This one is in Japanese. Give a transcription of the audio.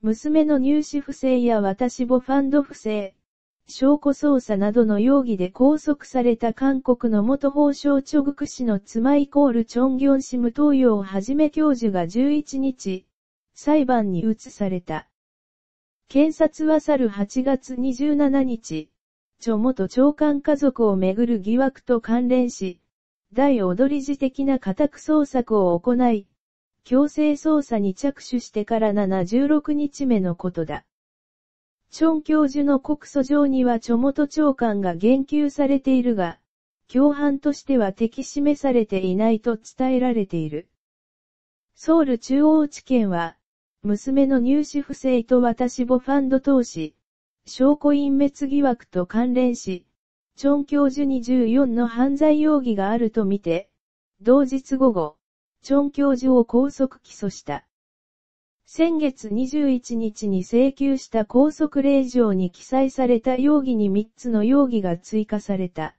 娘の入試不正や私母ファンド不正、証拠捜査などの容疑で拘束された韓国の元法相チョグク氏の妻イコールチョンギョンシム東洋をはじめ教授が11日、裁判に移された。検察は去る8月27日、著元長官家族をめぐる疑惑と関連し、大踊り時的な家宅捜索を行い、強制捜査に着手してから76日目のことだ。チョン教授の告訴状にはチョ長官が言及されているが、共犯としては敵示されていないと伝えられている。ソウル中央地検は、娘の入試不正と私母ファンド投資、証拠隠滅疑惑と関連し、チョン教授に14の犯罪容疑があるとみて、同日午後、チョン教授を拘束起訴した。先月21日に請求した拘束令状に記載された容疑に3つの容疑が追加された。